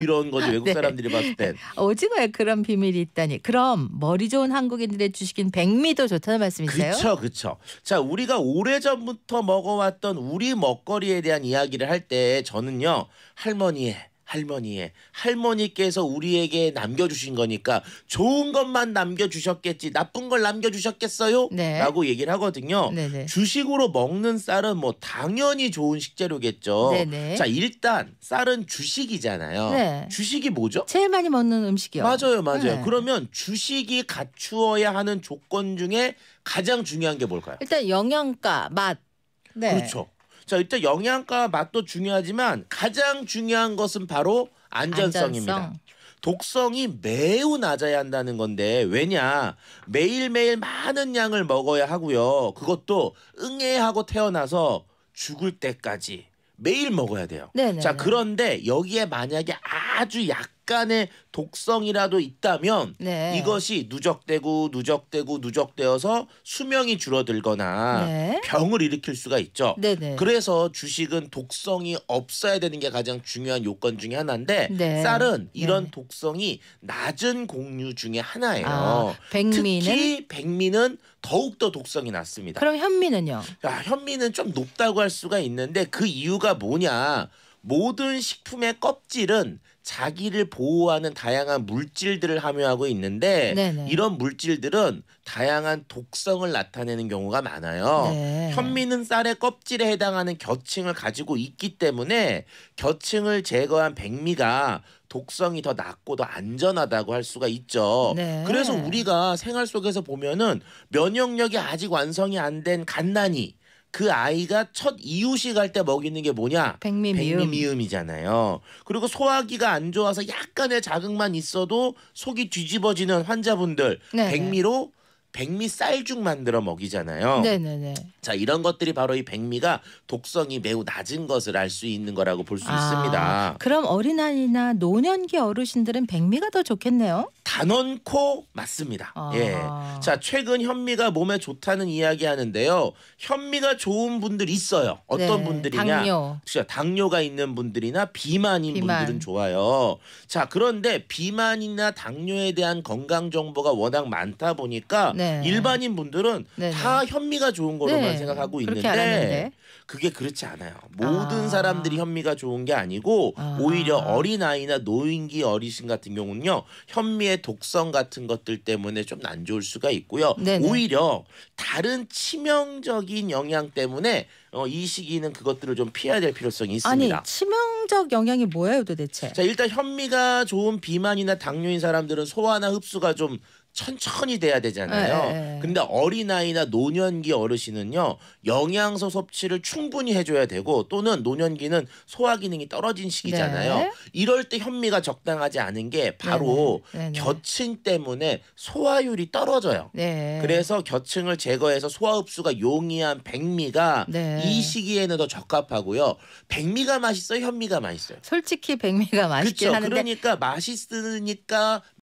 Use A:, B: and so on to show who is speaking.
A: 이런 거죠 외국 네. 사람들이 봤을 땐. 어, 오징어에 그런 비밀이 있다니. 그럼 머리 좋은 한국인들의 주식인 백미도 좋다는 말씀이세요? 그렇죠, 그렇죠. 자, 우리가 오래전부터 먹어왔던 우리 먹거리에 대한 이야기를 할 때 저는요 할머니의 할머니의 할머니께서 우리에게 남겨주신 거니까 좋은 것만 남겨주셨겠지 나쁜 걸 남겨주셨겠어요? 네. 라고 얘기를 하거든요. 네네. 네. 주식으로 먹는 쌀은 뭐 당연히 좋은 식재료겠죠. 네네. 네. 자 일단 쌀은 주식이잖아요. 네. 주식이 뭐죠? 제일 많이 먹는 음식이요. 맞아요, 맞아요. 네. 그러면 주식이 갖추어야 하는 조건 중에 가장 중요한 게 뭘까요? 일단 영양가, 맛. 네. 그렇죠. 자 일단 영양가 맛도 중요하지만 가장 중요한 것은 바로 안전성입니다. 안전성. 독성이 매우 낮아야 한다는 건데 왜냐 매일매일 많은 양을 먹어야 하고요 그것도 응애하고 태어나서 죽을 때까지 매일 먹어야 돼요 네네네. 자 그런데 여기에 만약에 아주 약 약간의 독성이라도 있다면 네. 이것이 누적되고 누적되고 누적되어서 수명이 줄어들거나 네. 병을 일으킬 수가 있죠. 네네. 네. 그래서 주식은 독성이 없어야 되는 게 가장 중요한 요건 중에 하나인데 네. 쌀은 네. 이런 독성이 낮은 곡류 중에 하나예요. 아, 백미는? 특히 백미는 더욱더 독성이 낮습니다. 그럼 현미는요? 야, 현미는 좀 높다고 할 수가 있는데 그 이유가 뭐냐? 모든 식품의 껍질은 자기를 보호하는 다양한 물질들을 함유하고 있는데 네네. 이런 물질들은 다양한 독성을 나타내는 경우가 많아요. 네. 현미는 쌀의 껍질에 해당하는 겨층을 가지고 있기 때문에 겨층을 제거한 백미가 독성이 더 낮고도 안전하다고 할 수가 있죠. 네. 그래서 우리가 생활 속에서 보면은 면역력이 아직 완성이 안 된 갓난이 그 아이가 첫이웃이갈 때 먹이는 게 뭐냐? 백미미음. 백미미음이잖아요. 그리고 소화기가 안 좋아서 약간의 자극만 있어도 속이 뒤집어지는 환자분들 네. 네. 백미로 백미 쌀죽 만들어 먹이잖아요. 네네네. 자 이런 것들이 바로 이 백미가 독성이 매우 낮은 것을 알 수 있는 거라고 볼수 아, 있습니다. 그럼 어린아이나 노년기 어르신들은 백미가 더 좋겠네요. 단언코 맞습니다. 아. 예. 자 최근 현미가 몸에 좋다는 이야기하는데요. 현미가 좋은 분들 있어요. 어떤 네, 분들이냐? 당뇨. 그렇 당뇨가 있는 분들이나 비만인 비만. 분들은 좋아요. 자 그런데 비만이나 당뇨에 대한 건강 정보가 워낙 많다 보니까 네. 일반인 분들은 네, 네, 다 현미가 좋은 거로만 네. 생각하고 있는데 그게 그렇지 않아요. 모든 아. 사람들이 현미가 좋은 게 아니고 아. 오히려 어린아이나 노인기 어르신 같은 경우는요. 현미의 독성 같은 것들 때문에 좀 안 좋을 수가 있고요. 네, 오히려 다른 치명적인 영향 때문에 어, 이 시기는 그것들을 좀 피해야 될 필요성이 있습니다. 아니 치명적 영향이 뭐예요 도대체? 자 일단 현미가 좋은 비만이나 당뇨인 사람들은 소화나 흡수가 좀 천천히 돼야 되잖아요. 네, 근데 어린아이나 노년기 어르신은요. 영양소 섭취를 충분히 해줘야 되고 또는 노년기는 소화 기능이 떨어진 시기잖아요. 네. 이럴 때 현미가 적당하지 않은 게 바로 네, 네. 네, 겨칭 네. 때문에 소화율이 떨어져요. 네. 그래서 겨칭을 제거해서 소화 흡수가 용이한 백미가 네. 이 시기에는 더 적합하고요. 백미가 맛있어요, 현미가 맛있어요. 솔직히 백미가 맛있긴 그렇죠. 하는데 그러니까 맛있으니까